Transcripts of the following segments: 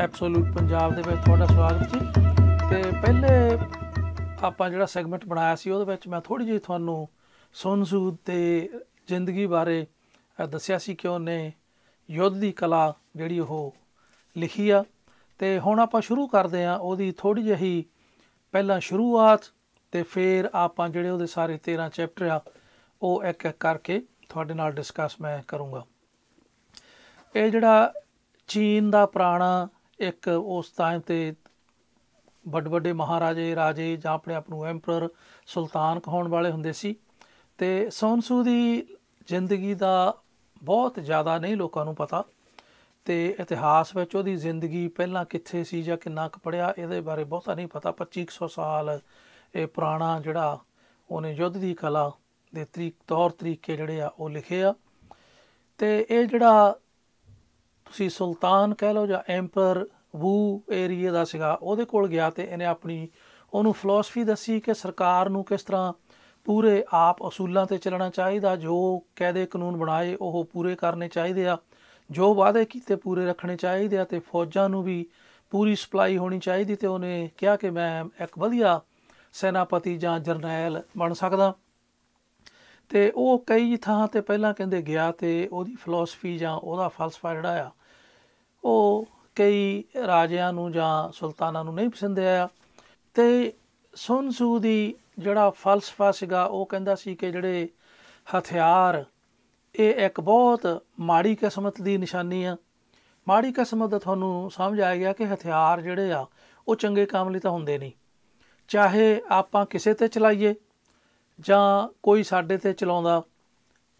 absolute Punjab ਦੇ ਵਿੱਚ ਤੁਹਾਡਾ ਸਵਾਗਤ ਜੀ ਤੇ ਪਹਿਲੇ ਆਪਾਂ ਜਿਹੜਾ ਸੈਗਮੈਂਟ ਬਣਾਇਆ ਸੀ ਉਹਦੇ ਵਿੱਚ ਮੈਂ ਥੋੜੀ ਜਿਹੀ ਤੁਹਾਨੂੰ ਸੋਨਸੂ ਤੇ ਜ਼ਿੰਦਗੀ ਬਾਰੇ ਦੱਸਿਆ ਸੀ ਕਿ ਉਹਨੇ ਯੁੱਧ ਦੀ ਕਲਾ ਜਿਹੜੀ ਉਹ ਲਿਖੀ ਆ ਤੇ ਹੁਣ ਆਪਾਂ ਸ਼ੁਰੂ ਕਰਦੇ ਆ ਉਹਦੀ ਥੋੜੀ ਜਹੀ ਪਹਿਲਾਂ ਸ਼ੁਰੂਆਤ ਤੇ ਫਿਰ ਆਪਾਂ ਜਿਹੜੇ ਉਹਦੇ ਸਾਰੇ 13 ਚੈਪਟਰ ਆ ਉਹ ਇੱਕ ਇੱਕ ਕਰਕੇ ਤੁਹਾਡੇ ਨਾਲ ਡਿਸਕਸ ਮੈਂ ਕਰੂੰਗਾ ਇਹ ਜਿਹੜਾ ਚੀਨ ਦਾ ਪੁਰਾਣਾ ਇੱਕ ਉਸ ਟਾਈਮ ਤੇ ਵੱਡ ਵੱਡੇ ਮਹਾਰਾਜੇ ਰਾਜੇ ਜਾਂ ਆਪਣੇ ਆਪ ਨੂੰ ਐਮਪਰਰ ਸੁਲਤਾਨ ਕਹਾਉਣ ਵਾਲੇ ਹੁੰਦੇ ਸੀ ਤੇ ਸੋਨਸੂ ਦੀ ਜ਼ਿੰਦਗੀ ਦਾ ਬਹੁਤ ਜ਼ਿਆਦਾ ਨਹੀਂ ਲੋਕਾਂ ਨੂੰ ਪਤਾ ਤੇ ਇਤਿਹਾਸ ਵਿੱਚ ਉਹਦੀ ਜ਼ਿੰਦਗੀ ਪਹਿਲਾਂ ਕਿੱਥੇ ਸੀ ਜਾਂ ਕਿੰਨਾ ਕੁ ਪੜਿਆ ਇਹਦੇ ਬਾਰੇ ਬਹੁਤਾ ਨਹੀਂ ਪਤਾ 2500 ਸਾਲ ਇਹ ਪੁਰਾਣਾ ਜਿਹੜਾ ਉਹਨੇ ਯੁੱਧ ਦੀ ਕਲਾ ਦੇ ਤਰੀਕ ਤੌਰ ਤਰੀਕੇ ਜਿਹੜੇ ਆ ਉਹ ਲਿਖੇ ਆ ਤੇ ਇਹ ਜਿਹੜਾ ਤੁਸੀਂ ਸੁਲਤਾਨ ਕਹਿ ਲਓ ਜਾਂ ਐਮਪਰ ਵੂ ਏਰੀਆ ਦਾ ਸੀਗਾ ਉਹਦੇ ਕੋਲ ਗਿਆ ਤੇ ਇਹਨੇ ਆਪਣੀ ਉਹਨੂੰ ਫਲਸਫੀ ਦੱਸੀ ਕਿ ਸਰਕਾਰ ਨੂੰ ਕਿਸ ਤਰ੍ਹਾਂ ਪੂਰੇ ਆਪ ਅਸੂਲਾਂ ਤੇ ਚੱਲਣਾ ਚਾਹੀਦਾ ਜੋ ਕਾਇਦੇ ਕਾਨੂੰਨ ਬਣਾਏ ਉਹ ਪੂਰੇ ਕਰਨੇ ਚਾਹੀਦੇ ਆ ਜੋ ਵਾਅਦੇ ਕੀਤੇ ਪੂਰੇ ਰੱਖਣੇ ਚਾਹੀਦੇ ਆ ਤੇ ਫੌਜਾਂ ਨੂੰ ਵੀ ਪੂਰੀ ਸਪਲਾਈ ਹੋਣੀ ਚਾਹੀਦੀ ਤੇ ਉਹਨੇ ਕਿਹਾ ਕਿ ਮੈਂ ਇੱਕ ਵਧੀਆ ਸੈਨਾਪਤੀ ਜਾਂ ਜਰਨੈਲ ਬਣ ਸਕਦਾ ਤੇ ਉਹ ਕਈ ਥਾਂ ਤੇ ਪਹਿਲਾਂ ਕਹਿੰਦੇ ਗਿਆ ਤੇ ਉਹਦੀ ਫਿਲਾਸਫੀ ਜਾਂ ਉਹਦਾ ਫਲਸਫਾ ਜਿਹੜਾ ਆ ਉਹ ਕਈ ਰਾਜਿਆਂ ਨੂੰ ਜਾਂ ਸੁਲਤਾਨਾਂ ਨੂੰ ਨਹੀਂ ਪਸੰਦ ਆਇਆ ਤੇ ਸੁਨਸੂ ਦੀ ਜਿਹੜਾ ਫਲਸਫਾ ਸੀਗਾ ਉਹ ਕਹਿੰਦਾ ਸੀ ਕਿ ਜਿਹੜੇ ਹਥਿਆਰ ਇਹ ਇੱਕ ਬਹੁਤ ਮਾੜੀ ਕਿਸਮਤ ਦੀ ਨਿਸ਼ਾਨੀ ਆ ਮਾੜੀ ਕਿਸਮਤ ਦਾ ਤੁਹਾਨੂੰ ਸਮਝ ਆ ਗਿਆ ਕਿ ਹਥਿਆਰ ਜਿਹੜੇ ਆ ਉਹ ਚੰਗੇ ਕੰਮ ਲਈ ਤਾਂ ਹੁੰਦੇ ਨਹੀਂ ਚਾਹੇ ਆਪਾਂ ਕਿਸੇ ਤੇ ਚਲਾਈਏ ਜਾਂ ਕੋਈ ਸਾਡੇ ਤੇ ਚਲਾਉਂਦਾ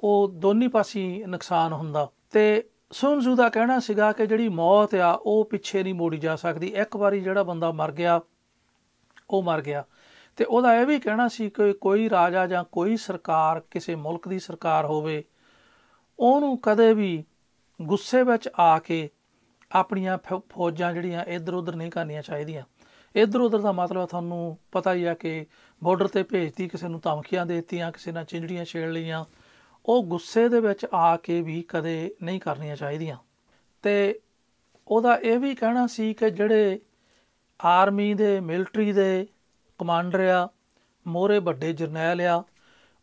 ਉਹ ਦੋਨੀ ਪਾਸੇ ਨੁਕਸਾਨ ਹੁੰਦਾ ਤੇ ਸੁਨਜ਼ੂ ਦਾ ਕਹਿਣਾ ਸੀਗਾ ਕਿ ਜਿਹੜੀ ਮੌਤ ਆ ਉਹ ਪਿੱਛੇ ਨਹੀਂ ਮੋੜੀ ਜਾ ਸਕਦੀ ਇੱਕ ਵਾਰੀ ਜਿਹੜਾ ਬੰਦਾ ਮਰ ਗਿਆ ਉਹ ਮਰ ਗਿਆ ਤੇ ਉਹਦਾ ਇਹ ਵੀ ਕਹਿਣਾ ਸੀ ਕਿ ਕੋਈ ਰਾਜਾ ਜਾਂ ਕੋਈ ਸਰਕਾਰ ਕਿਸੇ ਮੁਲਕ ਦੀ ਸਰਕਾਰ ਹੋਵੇ ਉਹਨੂੰ ਕਦੇ ਵੀ ਗੁੱਸੇ ਵਿੱਚ ਆ ਕੇ ਆਪਣੀਆਂ ਫੌਜਾਂ ਜਿਹੜੀਆਂ ਇੱਧਰ ਉੱਧਰ ਨਹੀਂ ਕਰਨੀਆਂ ਚਾਹੀਦੀਆਂ ਇਧਰ ਉਧਰ ਦਾ ਮਤਲਬ ਤੁਹਾਨੂੰ ਪਤਾ ਹੀ ਆ ਕਿ ਬਾਰਡਰ ਤੇ ਭੇਜਤੀ ਕਿਸੇ ਨੂੰ ਧਮਕੀਆਂ ਦੇਤੀਆਂ ਕਿਸੇ ਨਾਲ ਚਿੰਜੜੀਆਂ ਛੇੜ ਲਈਆਂ ਉਹ ਗੁੱਸੇ ਦੇ ਵਿੱਚ ਆ ਕੇ ਵੀ ਕਦੇ ਨਹੀਂ ਕਰਨੀਆਂ ਚਾਹੀਦੀਆਂ ਤੇ ਉਹਦਾ ਇਹ ਵੀ ਕਹਿਣਾ ਸੀ ਕਿ ਜਿਹੜੇ ਆਰਮੀ ਦੇ ਮਿਲਟਰੀ ਦੇ ਕਮਾਂਡਰ ਆ ਮੋਰੇ ਵੱਡੇ ਜਰਨੈਲ ਆ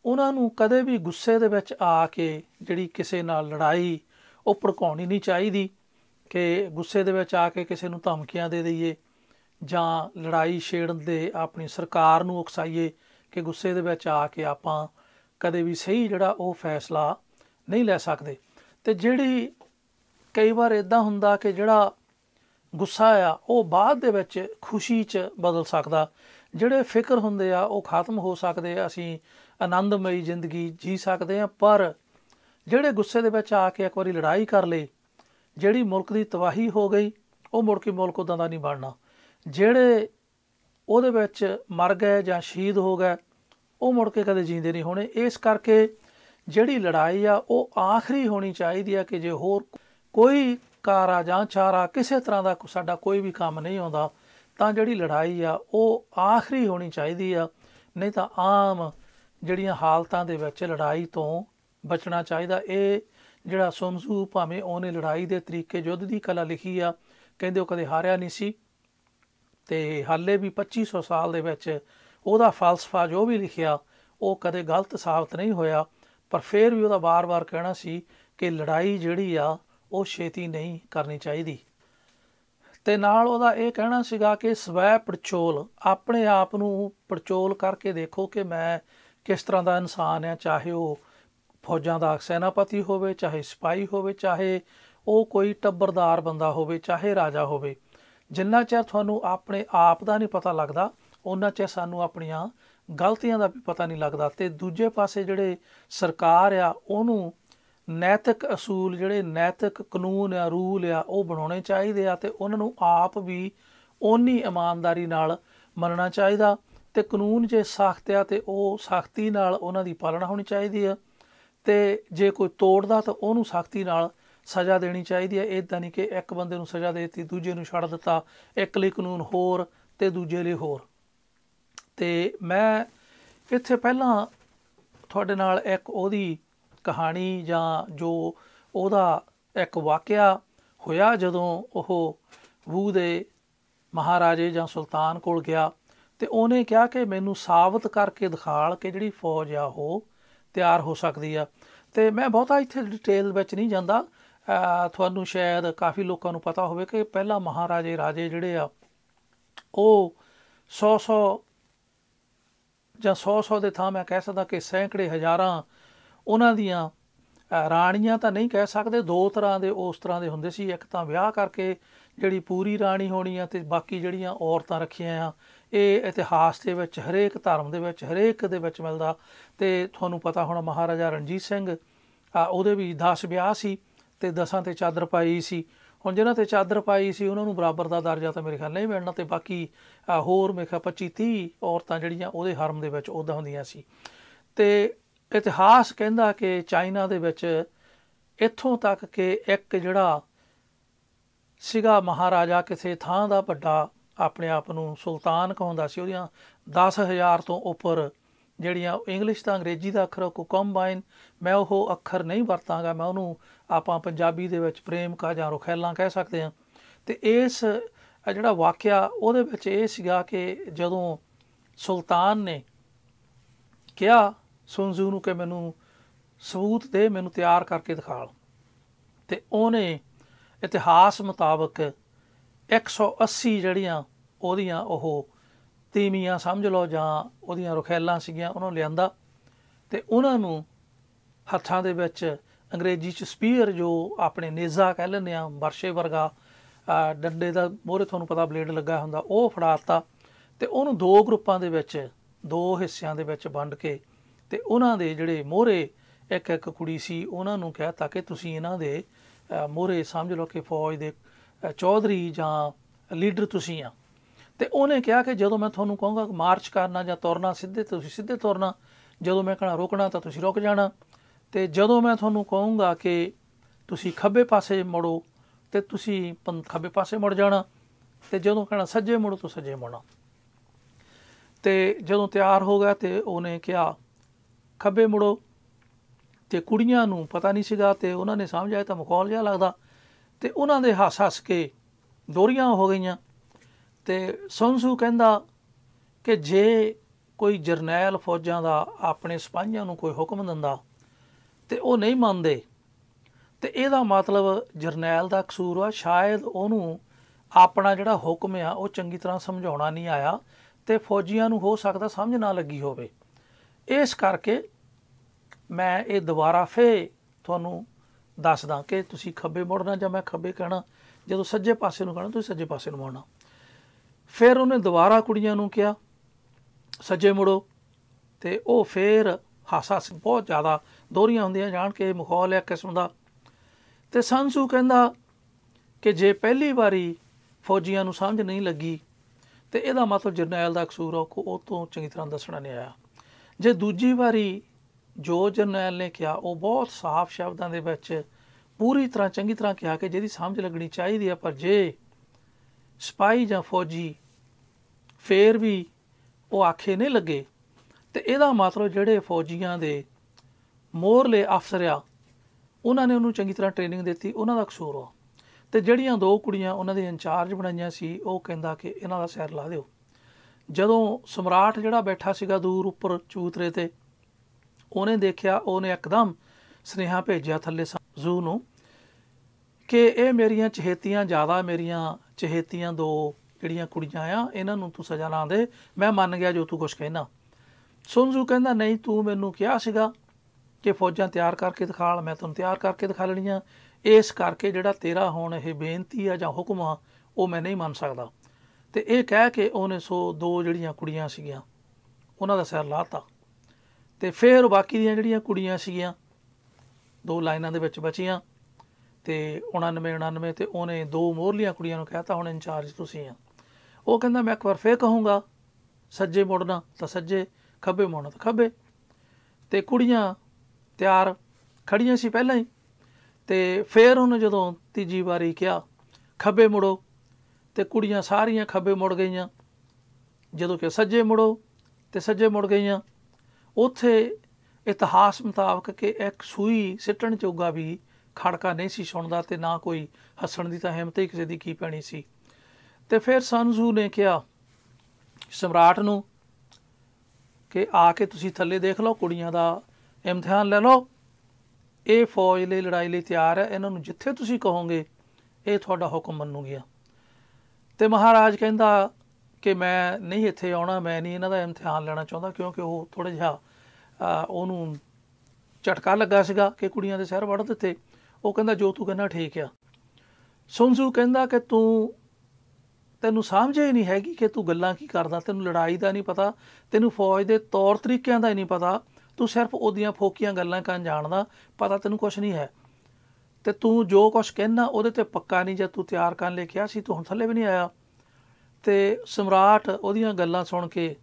ਉਹਨਾਂ ਨੂੰ ਕਦੇ ਵੀ ਗੁੱਸੇ ਦੇ ਵਿੱਚ ਆ ਕੇ ਜਿਹੜੀ ਕਿਸੇ ਨਾਲ ਲੜਾਈ ਉਹ ਭੜਕਾਉਣੀ ਨਹੀਂ ਚਾਹੀਦੀ ਕਿ ਗੁੱਸੇ ਦੇ ਵਿੱਚ ਆ ਕੇ ਕਿਸੇ ਨੂੰ ਧਮਕੀਆਂ ਦੇ ਦਈਏ ਜਾਂ ਲੜਾਈ ਛੇੜਨ ਦੇ ਆਪਣੀ ਸਰਕਾਰ ਨੂੰ ਉਕਸਾਈਏ ਕਿ ਗੁੱਸੇ ਦੇ ਵਿੱਚ ਆ ਕੇ ਆਪਾਂ ਕਦੇ ਵੀ ਸਹੀ ਜਿਹੜਾ ਉਹ ਫੈਸਲਾ ਨਹੀਂ ਲੈ ਸਕਦੇ ਤੇ ਜਿਹੜੀ ਕਈ ਵਾਰ ਇਦਾਂ ਹੁੰਦਾ ਕਿ ਜਿਹੜਾ ਗੁੱਸਾ ਆ ਉਹ ਬਾਅਦ ਦੇ ਵਿੱਚ ਖੁਸ਼ੀ 'ਚ ਬਦਲ ਸਕਦਾ ਜਿਹੜੇ ਫਿਕਰ ਹੁੰਦੇ ਆ ਉਹ ਖਤਮ ਹੋ ਸਕਦੇ ਆ ਅਸੀਂ ਆਨੰਦਮਈ ਜ਼ਿੰਦਗੀ ਜੀ ਸਕਦੇ ਆ ਪਰ ਜਿਹੜੇ ਗੁੱਸੇ ਦੇ ਵਿੱਚ ਆ ਕੇ ਇੱਕ ਵਾਰੀ ਲੜਾਈ ਕਰ ਲਈ ਜਿਹੜੀ ਮੁਲਕ ਦੀ ਤਬਾਹੀ ਹੋ ਗਈ ਉਹ ਮੁੜ ਕੇ ਮੁਲਕ ਉਦਾਂ ਦਾ ਨਹੀਂ ਬਣਨਾ ਜਿਹੜੇ ਉਹਦੇ ਵਿੱਚ ਮਰ ਗਏ ਜਾਂ ਸ਼ਹੀਦ ਹੋ ਗਏ ਉਹ ਮੁੜ ਕੇ ਕਦੇ ਜਿੰਦੇ ਨਹੀਂ ਹੋਣੇ ਇਸ ਕਰਕੇ ਜਿਹੜੀ ਲੜਾਈ ਆ ਉਹ ਆਖਰੀ ਹੋਣੀ ਚਾਹੀਦੀ ਆ ਕਿ ਜੇ ਹੋਰ ਕੋਈ ਕਾਰਾ ਜਾਂ ਚਾਰਾ ਕਿਸੇ ਤਰ੍ਹਾਂ ਦਾ ਸਾਡਾ ਕੋਈ ਵੀ ਕੰਮ ਨਹੀਂ ਆਉਂਦਾ ਤਾਂ ਜਿਹੜੀ ਲੜਾਈ ਆ ਉਹ ਆਖਰੀ ਹੋਣੀ ਚਾਹੀਦੀ ਆ ਨਹੀਂ ਤਾਂ ਆਮ ਜਿਹੜੀਆਂ ਹਾਲਤਾਂ ਦੇ ਵਿੱਚ ਲੜਾਈ ਤੋਂ ਬਚਣਾ ਚਾਹੀਦਾ ਇਹ ਜਿਹੜਾ ਸੁਮਸੂ ਭਾਵੇਂ ਉਹਨੇ ਲੜਾਈ ਦੇ ਤਰੀਕੇ ਯੁੱਧ ਦੀ ਕਲਾ ਲਿਖੀ ਆ ਕਹਿੰਦੇ ਉਹ ਕਦੇ ਹਾਰਿਆ ਨਹੀਂ ਸੀ ਤੇ ਹਾਲੇ ਵੀ 2500 ਸਾਲ ਦੇ ਵਿੱਚ ਉਹਦਾ ਫਲਸਫਾ ਜੋ ਵੀ ਲਿਖਿਆ ਉਹ ਕਦੇ ਗਲਤ ਸਾਬਤ ਨਹੀਂ ਹੋਇਆ ਪਰ ਫਿਰ ਵੀ ਉਹਦਾ ਬਾਰ-ਬਾਰ ਕਹਿਣਾ ਸੀ ਕਿ ਲੜਾਈ ਜਿਹੜੀ ਆ ਉਹ ਛੇਤੀ ਨਹੀਂ ਕਰਨੀ ਚਾਹੀਦੀ ਤੇ ਨਾਲ ਉਹਦਾ ਇਹ ਕਹਿਣਾ ਸੀਗਾ ਕਿ ਸਵੈ ਪਰਚੋਲ ਆਪਣੇ ਆਪ ਨੂੰ ਪਰਚੋਲ ਕਰਕੇ ਦੇਖੋ ਕਿ ਮੈਂ ਕਿਸ ਤਰ੍ਹਾਂ ਦਾ ਇਨਸਾਨ ਆ ਚਾਹੇ ਉਹ ਫੌਜਾਂ ਦਾ ਸੈਨਾਪਤੀ ਹੋਵੇ ਚਾਹੇ ਸਿਪਾਈ ਹੋਵੇ ਚਾਹੇ ਉਹ ਕੋਈ ਟੱਬਰਦਾਰ ਬੰਦਾ ਹੋਵੇ ਚਾਹੇ ਰਾਜਾ ਹੋਵੇ ਜਿੰਨਾ ਚਿਰ ਤੁਹਾਨੂੰ ਆਪਣੇ ਆਪ ਦਾ ਨਹੀਂ ਪਤਾ ਲੱਗਦਾ ਉਹਨਾਂ ਚਿਰ ਸਾਨੂੰ ਆਪਣੀਆਂ ਗਲਤੀਆਂ ਦਾ ਵੀ ਪਤਾ ਨਹੀਂ ਲੱਗਦਾ ਤੇ ਦੂਜੇ ਪਾਸੇ ਜਿਹੜੇ ਸਰਕਾਰ ਆ ਉਹਨੂੰ ਨੈਤਿਕ ਅਸੂਲ ਜਿਹੜੇ ਨੈਤਿਕ ਕਾਨੂੰਨ ਆ ਰੂਲ ਆ ਉਹ ਬਣਾਉਣੇ ਚਾਹੀਦੇ ਆ ਤੇ ਉਹਨਾਂ ਨੂੰ ਆਪ ਵੀ ਓਨੀ ਇਮਾਨਦਾਰੀ ਨਾਲ ਮੰਨਣਾ ਚਾਹੀਦਾ ਤੇ ਕਾਨੂੰਨ ਜੇ ਸਖਤ ਆ ਤੇ ਉਹ ਸਖਤੀ ਨਾਲ ਉਹਨਾਂ ਦੀ ਪਾਲਣਾ ਹੋਣੀ ਚਾਹੀਦੀ ਆ ਤੇ ਜੇ ਕੋਈ ਤੋੜਦਾ ਤਾਂ ਉਹਨੂੰ ਸਖਤੀ ਨਾਲ ਸਜ਼ਾ ਦੇਣੀ ਚਾਹੀਦੀ ਹੈ ਇਹ ਤਾਂ ਨਹੀਂ ਕਿ ਇੱਕ ਬੰਦੇ ਨੂੰ ਸਜ਼ਾ ਦੇ ਦਿੱਤੀ ਦੂਜੇ ਨੂੰ ਛੱਡ ਦਿੱਤਾ ਇੱਕ ਲਈ ਕਾਨੂੰਨ ਹੋਰ ਤੇ ਦੂਜੇ ਲਈ ਹੋਰ ਤੇ ਮੈਂ ਇੱਥੇ ਪਹਿਲਾਂ ਤੁਹਾਡੇ ਨਾਲ ਇੱਕ ਉਹਦੀ ਕਹਾਣੀ ਜਾਂ ਜੋ ਉਹਦਾ ਇੱਕ ਵਾਕਿਆ ਹੋਇਆ ਜਦੋਂ ਉਹ ਵੂ ਦੇ ਮਹਾਰਾਜੇ ਜਾਂ ਸੁਲਤਾਨ ਕੋਲ ਗਿਆ ਤੇ ਉਹਨੇ ਕਿਹਾ ਕਿ ਮੈਨੂੰ ਸਾਬਤ ਕਰਕੇ ਦਿਖਾਲ ਕਿ ਜਿਹੜੀ ਫੌਜ ਆ ਉਹ ਤਿਆਰ ਹੋ ਸਕਦੀ ਆ ਤੇ ਮੈਂ ਬਹੁਤਾ ਇੱਥੇ ਡਿਟੇਲ ਵਿੱਚ ਨਹੀਂ ਜਾਂਦਾ ਤੁਹਾਨੂੰ ਸ਼ਾਇਦ ਕਾਫੀ ਲੋਕਾਂ ਨੂੰ ਪਤਾ ਹੋਵੇ ਕਿ ਪਹਿਲਾ ਮਹਾਰਾਜੇ ਰਾਜੇ ਜਿਹੜੇ ਆ ਉਹ 100 100 ਜਾਂ 100 100 ਦੇ ਥਾਂ ਮੈਂ ਕਹਿ ਸਕਦਾ ਕਿ ਸੈਂਕੜੇ ਹਜ਼ਾਰਾਂ ਉਹਨਾਂ ਦੀਆਂ ਰਾਣੀਆਂ ਤਾਂ ਨਹੀਂ ਕਹਿ ਸਕਦੇ ਦੋ ਤਰ੍ਹਾਂ ਦੇ ਉਸ ਤਰ੍ਹਾਂ ਦੇ ਹੁੰਦੇ ਸੀ ਇੱਕ ਤਾਂ ਵਿਆਹ ਕਰਕੇ ਜਿਹੜੀ ਪੂਰੀ ਰਾਣੀ ਹੋਣੀ ਆ ਤੇ ਬਾਕੀ ਜਿਹੜੀਆਂ ਔਰਤਾਂ ਰੱਖੀਆਂ ਆ ਇਹ ਇਤਿਹਾਸ ਦੇ ਵਿੱਚ ਹਰੇਕ ਧਰਮ ਦੇ ਵਿੱਚ ਹਰੇਕ ਦੇ ਵਿੱਚ ਮਿਲਦਾ ਤੇ ਤੁਹਾਨੂੰ ਪਤਾ ਹੋਣਾ ਮਹਾਰਾਜਾ ਰਣਜੀਤ ਸਿੰਘ ਉਹਦੇ ਵੀ 10 ਵਿਆਹ ਸੀ ਤੇ ਦਸਾਂ ਤੇ ਚਾਦਰ ਪਾਈ ਸੀ ਹੁਣ ਜਿਹਨਾਂ ਤੇ ਚਾਦਰ ਪਾਈ ਸੀ ਉਹਨਾਂ ਨੂੰ ਬਰਾਬਰ ਦਾ ਦਰਜਾ ਤਾਂ ਮੇਰੇ ਖਿਆਲ ਨਹੀਂ ਮਿਲਣਾ ਤੇ ਬਾਕੀ ਹੋਰ ਮੇਰੇ ਖਿਆਲ 25 30 ਔਰਤਾਂ ਜਿਹੜੀਆਂ ਉਹਦੇ ਹਰਮ ਦੇ ਵਿੱਚ ਉਹਦਾ ਹੁੰਦੀਆਂ ਸੀ ਤੇ ਇਤਿਹਾਸ ਕਹਿੰਦਾ ਕਿ ਚਾਈਨਾ ਦੇ ਵਿੱਚ ਇੱਥੋਂ ਤੱਕ ਕਿ ਇੱਕ ਜਿਹੜਾ ਸਿਗਾ ਮਹਾਰਾਜਾ ਕਿਸੇ ਥਾਂ ਦਾ ਵੱਡਾ ਆਪਣੇ ਆਪ ਨੂੰ ਸੁਲਤਾਨ ਕਹਾਉਂਦਾ ਸੀ ਉਹਦੀਆਂ 10000 ਤੋਂ ਉੱਪਰ ਜਿਹੜੀਆਂ ਇੰਗਲਿਸ਼ ਤਾਂ ਅੰਗਰੇਜ਼ੀ ਦਾ ਅੱਖਰ ਕੋ ਕੰਬਾਈਨ ਮੈਂ ਉਹ ਅੱਖਰ ਨਹੀਂ ਵਰਤਾਂਗਾ ਮੈਂ ਉਹਨੂੰ ਆਪਾਂ ਪੰਜਾਬੀ ਦੇ ਵਿੱਚ ਪ੍ਰੇਮ ਕਾ ਜਾਂ ਰੁਖੈਲਾ ਕਹਿ ਸਕਦੇ ਹਾਂ ਤੇ ਇਸ ਜਿਹੜਾ ਵਾਕਿਆ ਉਹਦੇ ਵਿੱਚ ਇਹ ਸੀਗਾ ਕਿ ਜਦੋਂ ਸੁਲਤਾਨ ਨੇ ਕਿਹਾ ਸੁਨਜ਼ੂ ਨੂੰ ਕਿ ਮੈਨੂੰ ਸਬੂਤ ਦੇ ਮੈਨੂੰ ਤਿਆਰ ਕਰਕੇ ਦਿਖਾ ਤੇ ਉਹਨੇ ਇਤਿਹਾਸ ਮੁਤਾਬਕ 180 ਜਿਹੜੀਆਂ ਉਹਦੀਆਂ ਉਹ ਤੀਮੀਆਂ ਸਮਝ ਲਓ ਜਾਂ ਉਹਦੀਆਂ ਰੁਖੈਲਾਂ ਸੀਗੀਆਂ ਉਹਨਾਂ ਨੂੰ ਲਿਆਂਦਾ ਤੇ ਉਹਨਾਂ ਨੂੰ ਹੱਥਾਂ ਦੇ ਵਿੱਚ ਅੰਗਰੇਜ਼ੀ ਚ ਸਪੀਅਰ ਜੋ ਆਪਣੇ ਨੇਜ਼ਾ ਕਹਿ ਲੈਂਦੇ ਆ ਵਰਸ਼ੇ ਵਰਗਾ ਡੰਡੇ ਦਾ ਮੋਹਰੇ ਤੁਹਾਨੂੰ ਪਤਾ ਬਲੇਡ ਲੱਗਾ ਹੁੰਦਾ ਉਹ ਫੜਾਤਾ ਤੇ ਉਹਨੂੰ ਦੋ ਗਰੁੱਪਾਂ ਦੇ ਵਿੱਚ ਦੋ ਹਿੱਸਿਆਂ ਦੇ ਵਿੱਚ ਵੰਡ ਕੇ ਤੇ ਉਹਨਾਂ ਦੇ ਜਿਹੜੇ ਮੋਹਰੇ ਇੱਕ ਇੱਕ ਕੁੜੀ ਸੀ ਉਹਨਾਂ ਨੂੰ ਕਹਿ ਤਾਂ ਕਿ ਤੁਸੀਂ ਇਹਨਾਂ ਦੇ ਮੋਹਰੇ ਸਮਝ ਲਓ ਕਿ ਫੌਜ ਦੇ ਚੌਧਰੀ ਜਾਂ ਲੀਡਰ ਤੁਸੀਂ ਆ ਤੇ ਉਹਨੇ ਕਿਹਾ ਕਿ ਜਦੋਂ ਮੈਂ ਤੁਹਾਨੂੰ ਕਹਾਂਗਾ ਮਾਰਚ ਕਰਨਾ ਜਾਂ ਤੁਰਨਾ ਸਿੱਧੇ ਤੁਸੀਂ ਸਿੱਧੇ ਤੁਰਨਾ ਜਦੋਂ ਮੈਂ ਕਹਣਾ ਰੁਕਣਾ ਤਾਂ ਤੁਸੀਂ ਰੁਕ ਜਾਣਾ ਤੇ ਜਦੋਂ ਮੈਂ ਤੁਹਾਨੂੰ ਕਹਾਂਗਾ ਕਿ ਤੁਸੀਂ ਖੱਬੇ ਪਾਸੇ ਮੁੜੋ ਤੇ ਤੁਸੀਂ ਖੱਬੇ ਪਾਸੇ ਮੁੜ ਜਾਣਾ ਤੇ ਜਦੋਂ ਕਹਣਾ ਸੱਜੇ ਮੁੜੋ ਤਾਂ ਸੱਜੇ ਮੁੜਨਾ ਤੇ ਜਦੋਂ ਤਿਆਰ ਹੋ ਗਿਆ ਤੇ ਉਹਨੇ ਕਿਹਾ ਖੱਬੇ ਮੁੜੋ ਤੇ ਕੁੜੀਆਂ ਨੂੰ ਪਤਾ ਨਹੀਂ ਸੀਗਾ ਤੇ ਉਹਨਾਂ ਨੇ ਸਮਝ ਆਇਆ ਤਾਂ ਮਖੌਲ ਜਿਹਾ ਲੱਗਦਾ ਤੇ ਉਹਨਾਂ ਦੇ ਹੱਸ ਹੱਸ ਕੇ ਦੋਰੀਆਂ ਹੋ ਗਈਆਂ ਤੇ ਸੰਸੂ ਕਹਿੰਦਾ ਕਿ ਜੇ ਕੋਈ ਜਰਨੈਲ ਫੌਜਾਂ ਦਾ ਆਪਣੇ ਸਿਪਾਹੀਆਂ ਨੂੰ ਕੋਈ ਹੁਕਮ ਦਿੰਦਾ ਤੇ ਉਹ ਨਹੀਂ ਮੰਨਦੇ ਤੇ ਇਹਦਾ ਮਤਲਬ ਜਰਨੈਲ ਦਾ ਕਸੂਰ ਆ ਸ਼ਾਇਦ ਉਹਨੂੰ ਆਪਣਾ ਜਿਹੜਾ ਹੁਕਮ ਆ ਉਹ ਚੰਗੀ ਤਰ੍ਹਾਂ ਸਮਝਾਉਣਾ ਨਹੀਂ ਆਇਆ ਤੇ ਫੌਜੀਆਂ ਨੂੰ ਹੋ ਸਕਦਾ ਸਮਝ ਨਾ ਲੱਗੀ ਹੋਵੇ ਇਸ ਕਰਕੇ ਮੈਂ ਇਹ ਦੁਬਾਰਾ ਫੇ ਤੁਹਾਨੂੰ ਦੱਸਦਾ ਕਿ ਤੁਸੀਂ ਖੱਬੇ ਮੁੜਨਾ ਜਾਂ ਮੈਂ ਖੱਬੇ ਕਹਿਣਾ ਜਦੋਂ ਸੱਜੇ ਪਾਸੇ ਨੂੰ ਕਹਣਾ ਤੁਸੀਂ ਸੱਜੇ ਪਾਸੇ ਨੂੰ ਮੁੜਨਾ ਫਿਰ ਉਹਨੇ ਦੁਬਾਰਾ ਕੁੜੀਆਂ ਨੂੰ ਕਿਹਾ ਸੱਜੇ ਮੁੜੋ ਤੇ ਉਹ ਫਿਰ ਹਾਸਾ ਸਿੰਘ ਬਹੁਤ ਜ਼ਿਆਦਾ ਦੋਰੀਆਂ ਹੁੰਦੀਆਂ ਜਾਣ ਕੇ ਮਖੌਲ ਹੈ ਕਿਸਮ ਦਾ ਤੇ ਸੰਸੂ ਕਹਿੰਦਾ ਕਿ ਜੇ ਪਹਿਲੀ ਵਾਰੀ ਫੌਜੀਆਂ ਨੂੰ ਸਮਝ ਨਹੀਂ ਲੱਗੀ ਤੇ ਇਹਦਾ ਮਤਲਬ ਜਰਨੈਲ ਦਾ ਕਸੂਰ ਹੋ ਕੋ ਉਹ ਤੋਂ ਚੰਗੀ ਤਰ੍ਹਾਂ ਦੱਸਣਾ ਨਹੀਂ ਆਇਆ ਜੇ ਦੂਜੀ ਵਾਰੀ ਜੋ ਜਰਨੈਲ ਨੇ ਕਿਹਾ ਉਹ ਬਹੁਤ ਸਾਫ਼ ਸ਼ਬਦਾਂ ਦੇ ਵਿੱਚ ਪੂਰੀ ਤਰ੍ਹਾਂ ਚੰਗੀ ਤਰ੍ਹਾਂ ਕਿਹਾ ਕਿ ਜਿਹਦੀ ਸਮਝ ਲੱਗਣੀ ਚਾਹੀਦੀ ਆ ਪਰ ਜੇ ਸਪਾਈ ਜਾਂ ਫੌਜੀ ਫੇਰ ਵੀ ਉਹ ਆਖੇ ਨਹੀਂ ਲੱਗੇ ਤੇ ਇਹਦਾ ਮਤਲਬ ਜਿਹੜੇ ਫੌਜੀਆਂ ਦੇ ਮੋਹਰਲੇ ਅਫਸਰ ਆ ਉਹਨਾਂ ਨੇ ਉਹਨੂੰ ਚੰਗੀ ਤਰ੍ਹਾਂ ਟ੍ਰੇਨਿੰਗ ਦਿੱਤੀ ਉਹਨਾਂ ਦਾ ਕਸੂਰ ਆ ਤੇ ਜਿਹੜੀਆਂ ਦੋ ਕੁੜੀਆਂ ਉਹਨਾਂ ਦੇ ਇੰਚਾਰਜ ਬਣਾਈਆਂ ਸੀ ਉਹ ਕਹਿੰਦਾ ਕਿ ਇਹਨਾਂ ਦਾ ਸਿਰ ਲਾ ਦਿਓ ਜਦੋਂ ਸਮਰਾਟ ਜਿਹੜਾ ਬੈਠਾ ਸੀਗਾ ਦੂਰ ਉੱਪਰ ਚੂਤਰੇ ਤੇ ਉਹਨੇ ਦੇਖਿਆ ਉਹਨੇ ਇੱਕਦਮ ਸਨੇਹਾ ਭੇਜਿਆ ਥੱਲੇ ਜ਼ੂ ਨੂੰ ਕਿ ਇਹ ਮੇਰੀਆਂ ਚਹੇਤੀਆਂ ਜ਼ਿਆਦਾ ਮੇਰੀਆਂ ਚਹੇਤੀਆਂ ਦੋ ਜਿਹੜੀਆਂ ਕੁੜੀਆਂ ਆ ਇਹਨਾਂ ਨੂੰ ਤੂੰ ਸਜ਼ਾ ਲਾ ਦੇ ਮੈਂ ਮੰਨ ਗਿਆ ਜੋ ਤੂੰ ਕੁਝ ਕਹਿਣਾ ਸੁਨਜ਼ੂ ਕਹਿੰਦਾ ਨਹੀਂ ਤੂੰ ਮੈਨੂੰ ਕਿਹਾ ਸੀਗਾ ਕਿ ਫੌਜਾਂ ਤਿਆਰ ਕਰਕੇ ਦਿਖਾਲ ਮੈਂ ਤੁਹਾਨੂੰ ਤਿਆਰ ਕਰਕੇ ਦਿਖਾ ਲੈਣੀਆਂ ਇਸ ਕਰਕੇ ਜਿਹੜਾ ਤੇਰਾ ਹੁਣ ਇਹ ਬੇਨਤੀ ਆ ਜਾਂ ਹੁਕਮ ਆ ਉਹ ਮੈਂ ਨਹੀਂ ਮੰਨ ਸਕਦਾ ਤੇ ਇਹ ਕਹਿ ਕੇ ਉਹਨੇ ਸੋ ਦੋ ਜਿਹੜੀਆਂ ਕੁੜੀਆਂ ਸੀਗੀਆਂ ਉਹਨਾਂ ਦਾ ਸਿਰ ਲਾਤਾ ਤੇ ਫਿਰ ਬਾਕੀ ਦੀਆਂ ਜਿਹੜੀਆਂ ਕੁੜੀਆਂ ਸੀਗੀਆਂ ਦੋ ਲਾਈਨਾਂ ਦੇ ਵਿੱਚ ਬਚੀਆਂ ਤੇ 99 99 ਤੇ ਉਹਨੇ ਦੋ ਮੋਹਰਲੀਆਂ ਕੁੜੀਆਂ ਨੂੰ ਕਹਿਤਾ ਹੁਣ ਇਨਚਾਰਜ ਤੁਸੀਂ ਆ ਉਹ ਕਹਿੰਦਾ ਮੈਂ ਇੱਕ ਵਾਰ ਫੇਰ ਕਹੂੰਗਾ ਸੱਜੇ ਮੁੜਨਾ ਤਾਂ ਸੱਜੇ ਖੱਬੇ ਮੁੜਨਾ ਤਾਂ ਖੱਬੇ ਤੇ ਕੁੜੀਆਂ ਤਿਆਰ ਖੜੀਆਂ ਸੀ ਪਹਿਲਾਂ ਹੀ ਤੇ ਫੇਰ ਉਹਨੇ ਜਦੋਂ ਤੀਜੀ ਵਾਰੀ ਕਿਹਾ ਖੱਬੇ ਮੁੜੋ ਤੇ ਕੁੜੀਆਂ ਸਾਰੀਆਂ ਖੱਬੇ ਮੁੜ ਗਈਆਂ ਜਦੋਂ ਕਿ ਸੱਜੇ ਮੁੜੋ ਤੇ ਸੱਜੇ ਮੁੜ ਗਈਆਂ ਉੱਥੇ ਇਤਿਹਾਸ ਮੁਤਾਬਕ ਕਿ ਇੱਕ ਸੂਈ ਸਿੱਟਣ ਚੋਗਾ ਵੀ ਖੜਕਾ ਨਹੀਂ ਸੀ ਸੁਣਦਾ ਤੇ ਨਾ ਕੋਈ ਹੱਸਣ ਦੀ ਤਾਂ ਹਿੰਮਤ ਹੀ ਕਿਸੇ ਦੀ ਕੀ ਪੈਣੀ ਸੀ ਤੇ ਫਿਰ ਸੰਜ਼ੂ ਨੇ ਕਿਹਾ ਸਮਰਾਟ ਨੂੰ ਕਿ ਆ ਕੇ ਤੁਸੀਂ ਥੱਲੇ ਦੇਖ ਲਓ ਕੁੜੀਆਂ ਦਾ ਇਮਤਿਹਾਨ ਲੈ ਲਓ ਇਹ ਫੌਜ ਲਈ ਲੜਾਈ ਲਈ ਤਿਆਰ ਹੈ ਇਹਨਾਂ ਨੂੰ ਜਿੱਥੇ ਤੁਸੀਂ ਕਹੋਗੇ ਇਹ ਤੁਹਾਡਾ ਹੁਕਮ ਮੰਨੂਗੀਆਂ ਤੇ ਮਹਾਰਾਜ ਕਹਿੰਦਾ ਕਿ ਮੈਂ ਨਹੀਂ ਇੱਥੇ ਆਉਣਾ ਮੈਂ ਨਹੀਂ ਇਹਨਾਂ ਦਾ ਇਮਤਿਹਾਨ ਲੈਣਾ ਚਾਹੁੰਦਾ ਕਿਉਂਕਿ ਉਹ ਥੋੜਾ ਜਿਹਾ ਉਹਨੂੰ ਝਟਕਾ ਲੱਗਾ ਸੀਗਾ ਕਿ ਕੁੜੀਆਂ ਦੇ ਸਿਰ ਵੜ ਦਿੱਤੇ ਉਹ ਕਹਿੰਦਾ ਜੋ ਤੂੰ ਕਹਿੰਦਾ ਠੀਕ ਆ ਸੁਨਸੂ ਕਹਿੰਦਾ ਕਿ ਤੂੰ ਤੈਨੂੰ ਸਮਝ ਹੀ ਨਹੀਂ ਹੈਗੀ ਕਿ ਤੂੰ ਗੱਲਾਂ ਕੀ ਕਰਦਾ ਤੈਨੂੰ ਲੜਾਈ ਦਾ ਨਹੀਂ ਪਤਾ ਤੈਨੂੰ ਫੌਜ ਦੇ ਤੌਰ ਤਰੀਕਿਆਂ ਦਾ ਹੀ ਨਹੀਂ ਪਤਾ ਤੂੰ ਸਿਰਫ ਉਹਦੀਆਂ ਫੋਕੀਆਂ ਗੱਲਾਂ ਕਾਂ ਜਾਣਦਾ ਪਤਾ ਤੈਨੂੰ ਕੁਝ ਨਹੀਂ ਹੈ ਤੇ ਤੂੰ ਜੋ ਕੁਝ ਕਹਿਣਾ ਉਹਦੇ ਤੇ ਪੱਕਾ ਨਹੀਂ ਜੇ ਤੂੰ ਤਿਆਰ ਕਰਨ ਲੈ ਕਿਹਾ ਸੀ ਤੂੰ ਹੁਣ ਥੱਲੇ ਵੀ ਨਹੀਂ ਆਇਆ ਤੇ ਸਮਰਾਟ ਉਹਦੀਆਂ ਗੱਲਾਂ ਸੁਣ ਕੇ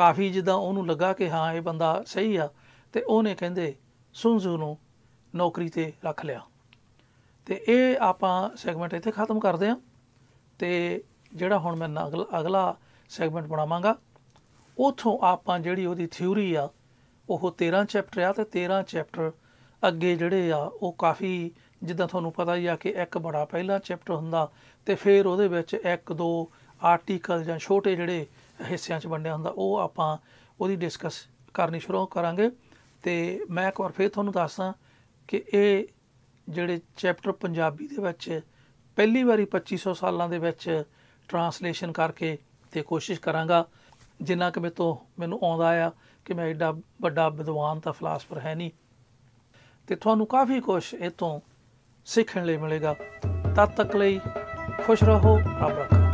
ਕਾਫੀ ਜਿੱਦਾਂ ਉਹਨੂੰ ਲੱਗਾ ਕਿ ਹਾਂ ਇਹ ਬੰਦਾ ਸਹੀ ਆ ਤੇ ਉਹਨੇ ਕਹਿੰਦੇ ਸੁੰਜੂ ਨੂੰ ਨੌਕਰੀ ਤੇ ਰੱਖ ਲਿਆ ਤੇ ਇਹ ਆਪਾਂ ਸੈਗਮੈਂਟ ਇੱਥੇ ਖਤਮ ਕਰਦੇ ਹਾਂ ਤੇ ਜਿਹੜਾ ਹੁਣ ਮੈਂ ਅਗਲਾ ਸੈਗਮੈਂਟ ਬਣਾਵਾਂਗਾ ਉਥੋਂ ਆਪਾਂ ਜਿਹੜੀ ਉਹਦੀ ਥਿਊਰੀ ਆ ਉਹ 13 ਚੈਪਟਰ ਆ ਤੇ 13 ਚੈਪਟਰ ਅੱਗੇ ਜਿਹੜੇ ਆ ਉਹ ਕਾਫੀ ਜਿੱਦਾਂ ਤੁਹਾਨੂੰ ਪਤਾ ਹੀ ਆ ਕਿ ਇੱਕ ਬੜਾ ਪਹਿਲਾ ਚੈਪਟਰ ਹੁੰਦਾ ਤੇ ਫਿਰ ਉਹਦੇ ਵਿੱਚ ਇੱਕ ਦੋ ਆਰਟੀਕਲ ਜਾਂ ਛੋਟੇ ਜਿਹੜੇ ਹਿੱਸਿਆਂ 'ਚ ਵੰਡਿਆ ਹੁੰਦਾ ਉਹ ਆਪਾਂ ਉਹਦੀ ਡਿਸਕਸ ਕਰਨੀ ਸ਼ੁਰੂ ਕਰਾਂਗੇ ਤੇ ਮੈਂ ਇੱਕ ਵਾਰ ਫੇਰ ਤੁਹਾਨੂੰ ਦੱਸਾਂ ਕਿ ਇਹ ਜਿਹੜੇ ਚੈਪਟਰ ਪੰਜਾਬੀ ਦੇ ਵਿੱਚ ਪਹਿਲੀ ਵਾਰੀ 2500 ਸਾਲਾਂ ਦੇ ਵਿੱਚ ਟਰਾਂਸਲੇਸ਼ਨ ਕਰਕੇ ਤੇ ਕੋਸ਼ਿਸ਼ ਕਰਾਂਗਾ ਜਿੰਨਾ ਕਿ ਮੇਤੋਂ ਮੈਨੂੰ ਆਉਂਦਾ ਆ ਕਿ ਮੈਂ ਐਡਾ ਵੱਡਾ ਵਿਦਵਾਨ ਤਾਂ ਫਲਾਸਫਰ ਹੈ ਨਹੀਂ ਤੇ ਤੁਹਾਨੂੰ ਕਾਫੀ ਕੁਝ ਇਤੋਂ ਸਿੱਖਣ ਲਈ ਮਿਲੇਗਾ ਤਦ ਤੱਕ ਲਈ ਖੁਸ਼ ਰਹੋ ਰੱਬ